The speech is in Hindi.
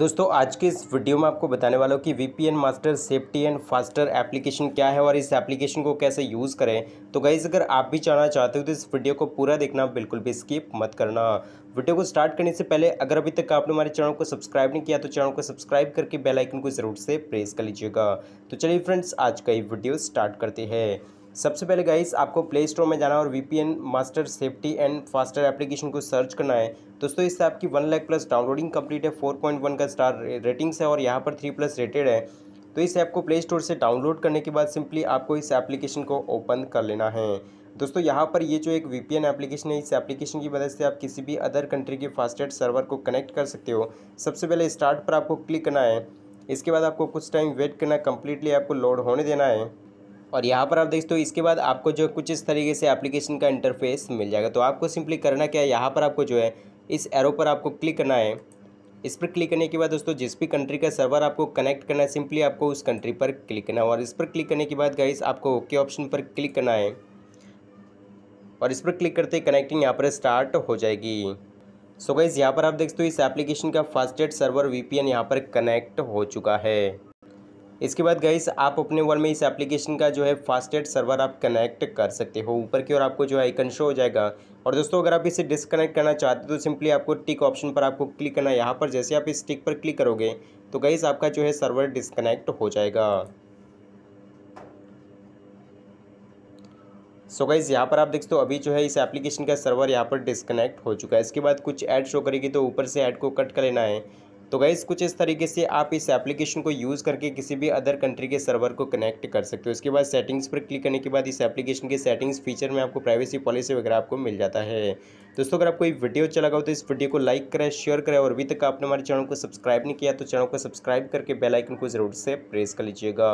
दोस्तों आज के इस वीडियो में आपको बताने वाला हूँ कि V master safety and faster application क्या है और इस एप्लीकेशन को कैसे यूज़ करें तो गाइज़ अगर आप भी जानना चाहते हो तो इस वीडियो को पूरा देखना बिल्कुल भी स्किप मत करना वीडियो को स्टार्ट करने से पहले अगर अभी तक आपने हमारे चैनल को सब्सक्राइब नहीं किया तो चैनल को सब्सक्राइब करके बेलाइकन को ज़रूर से प्रेस कर लीजिएगा तो चलिए फ्रेंड्स आज का ये वीडियो स्टार्ट करते हैं सबसे पहले गाइस आपको प्ले स्टोर में जाना और VPN master safety and faster application को सर्च करना है दोस्तों इससे आपकी one lakh plus downloading complete है फोर पॉइंट वन का स्टार रेटिंग्स है और यहाँ पर थ्री प्लस रेटेड है तो इस ऐप को प्ले स्टोर से डाउनलोड करने के बाद सिंपली आपको इस एप्लीकेशन को ओपन कर लेना है दोस्तों यहाँ पर ये जो एक वी पी एप्लीकेशन है इस एप्लीकेशन की मदद से आप किसी भी अदर कंट्री के फास्टेड सर्वर को कनेक्ट कर सकते हो सबसे पहले स्टार्ट पर आपको क्लिक करना है इसके बाद आपको कुछ टाइम वेट करना कंप्लीटली आपको लोड होने देना है और यहाँ पर आप हो इसके बाद आपको जो कुछ इस तरीके से एप्लीकेशन का इंटरफेस मिल जाएगा तो आपको सिंपली करना क्या है यहाँ पर आपको जो है इस एरो पर आपको क्लिक करना है इस पर क्लिक करने के बाद दोस्तों जिस भी कंट्री का सर्वर आपको कनेक्ट करना है सिंपली आपको उस कंट्री पर क्लिक करना है और इस पर क्लिक करने के बाद गाइस आपको ओके ऑप्शन पर क्लिक करना है और इस पर क्लिक करते ही कनेक्टिंग यहाँ पर स्टार्ट हो जाएगी सो गाइज़ यहाँ पर आप देखते हो इस एप्लीकेशन का फास्टेस्ट सर्वर वीपीएन यहाँ पर कनेक्ट हो चुका है इसके बाद गाइस आप अपने वर्ल्ड में इस एप्लीकेशन का जो है फास्टेड सर्वर आप कनेक्ट कर सकते हो ऊपर की ओर आपको जो है आइकन शो हो जाएगा और दोस्तों अगर आप इसे डिसकनेक्ट करना चाहते हो तो सिंपली आपको टिक ऑप्शन पर आपको क्लिक करना है यहाँ पर जैसे आप इस टिक पर क्लिक करोगे तो गाइस आपका जो है सर्वर डिसकनेक्ट हो जाएगा सो गाइज़ यहाँ पर आप देखते हो अभी जो है इस एप्लीकेशन का सर्वर यहाँ पर डिसकनेक्ट हो चुका है इसके बाद कुछ ऐड शो करेगी तो ऊपर से ऐड को कट कर लेना है तो गाइज़ कुछ इस तरीके से आप इस एप्लीकेशन को यूज़ करके किसी भी अदर कंट्री के सर्वर को कनेक्ट कर सकते हो इसके बाद सेटिंग्स पर क्लिक करने के बाद इस एप्लीकेशन के सेटिंग्स फीचर में आपको प्राइवेसी पॉलिसी वगैरह आपको मिल जाता है दोस्तों अगर आपको ये वीडियो अच्छा लगा हो तो इस वीडियो को लाइक करें शेयर करें और अभी तक आपने हमारे चैनल को सब्सक्राइब नहीं किया तो चैनल को सब्सक्राइब करके बेलाइकन को जरूर से प्रेस कर लीजिएगा